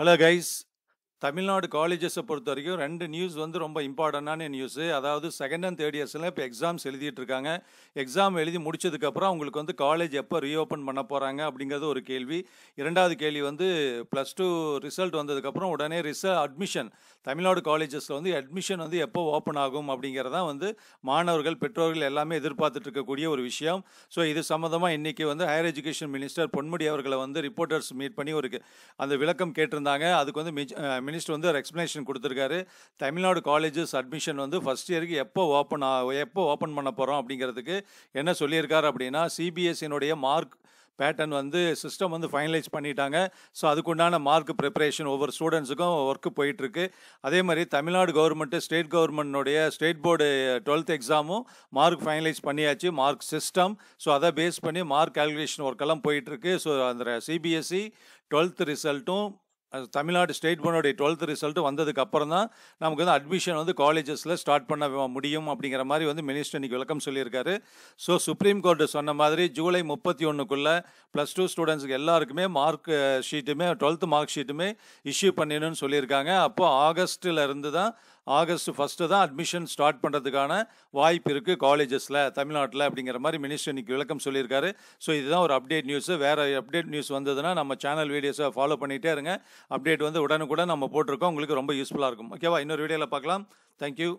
Hello guys, Tamil Nadu காலேஜஸை பொறுத்த வரைக்கும் ரெண்டு நியூஸ் வந்து ரொம்ப இம்பார்ட்டண்டான நியூஸு அதாவது செகண்ட் அண்ட் தேர்ட் இயர்ஸில் இப்போ எக்ஸாம்ஸ் எழுதிட்டு இருக்காங்க எக்ஸாம் எழுதி முடிச்சதுக்கப்புறம் அவங்களுக்கு வந்து காலேஜ் எப்போ ரீஓப்பன் பண்ண போகிறாங்க அப்படிங்கிறது ஒரு கேள்வி இரண்டாவது கேள்வி வந்து ப்ளஸ் டூ ரிசல்ட் வந்ததுக்கப்புறம் உடனே ரிச அட்மிஷன் தமிழ்நாடு காலேஜஸில் வந்து அட்மிஷன் வந்து எப்போ ஓப்பன் ஆகும் அப்படிங்கிறதான் வந்து மாணவர்கள் பெற்றோர்கள் எல்லாமே எதிர்பார்த்துட்டு இருக்கக்கூடிய ஒரு விஷயம் ஸோ இது சம்மந்தமாக இன்றைக்கி வந்து ஹையர் எஜுகேஷன் மினிஸ்டர் பொன்முடி அவர்களை வந்து ரிப்போர்ட்டர்ஸ் மீட் பண்ணி ஒரு அந்த விளக்கம் கேட்டிருந்தாங்க அதுக்கு வந்து மினிஸ்டர் வந்து ஒரு எக்ஸ்ப்ளனேஷன் கொடுத்துருக்காரு தமிழ்நாடு காலேஜஸ் அட்மிஷன் வந்து ஃபஸ்ட் இயருக்கு எப்போ ஓப்பன் எப்போ ஓப்பன் பண்ண போகிறோம் அப்படிங்கிறதுக்கு என்ன சொல்லியிருக்காரு அப்படின்னா சிபிஎஸ்சினுடைய மார்க் பேட்டர்ன் வந்து சிஸ்டம் வந்து ஃபைனலைஸ் பண்ணிட்டாங்க ஸோ அதுக்குண்டான மார்க் ப்ரிப்பரேஷன் ஒவ்வொரு ஸ்டூடெண்ட்ஸுக்கும் ஒர்க்கு போயிட்டுருக்கு அதே மாதிரி தமிழ்நாடு கவர்மெண்ட்டு ஸ்டேட் கவர்மெண்ட்னுடைய ஸ்டேட் போர்டு டுவெல்த் எக்ஸாமும் மார்க் ஃபைனலைஸ் பண்ணியாச்சு மார்க் சிஸ்டம் ஸோ அதை பேஸ் பண்ணி மார்க் கால்குலேஷன் ஒர்க்கெல்லாம் போயிட்டுருக்கு ஸோ அந்த சிபிஎஸ்சி டுவெல்த் ரிசல்ட்டும் தமிழ்நாடு ஸ்டேட் போர்டோடைய டுவெல்த் ரிசல்ட்டு வந்ததுக்கு அப்புறம் தான் நமக்கு வந்து அட்மிஷன் வந்து காலேஜஸில் ஸ்டார்ட் பண்ண முடியும் அப்படிங்கிற மாதிரி வந்து மினிஸ்டர் இன்றைக்கி விளக்கம் சொல்லியிருக்காரு ஸோ சுப்ரீம் கோர்ட்டு சொன்ன மாதிரி ஜூலை முப்பத்தி ஒன்றுக்குள்ளே ப்ளஸ் டூ ஸ்டூடெண்ட்ஸுக்கு எல்லாருக்குமே மார்க் ஷீட்டுமே டுவெல்த்து மார்க் ஷீட்டுமே இஷ்யூ பண்ணிடணும்னு சொல்லியிருக்காங்க அப்போது ஆகஸ்ட்டில் இருந்து தான் ஆகஸ்ட் ஃபஸ்ட்டு தான் அட்மிஷன் ஸ்டார்ட் பண்ணுறதுக்கான வாய்ப்பு இருக்குது காலேஜஸில் தமிழ்நாட்டில் அப்படிங்கிற மாதிரி மினிஸ்டர் இன்றைக்கி விளக்கம் சொல்லியிருக்காரு ஸோ இதுதான் ஒரு அப்டேட் நியூஸு வேறு அப்டேட் நியூஸ் வந்ததுன்னா நம்ம சேனல் வீடியோஸை ஃபாலோ பண்ணிகிட்டே இருங்க அப்டேட் வந்து உடனுக்குடன் நம்ம போட்டிருக்கோம் உங்களுக்கு ரொம்ப யூஸ்ஃபுல்லாக இருக்கும் ஓகேவா இன்னொரு வீடியோவில் பார்க்கலாம் தேங்க்யூ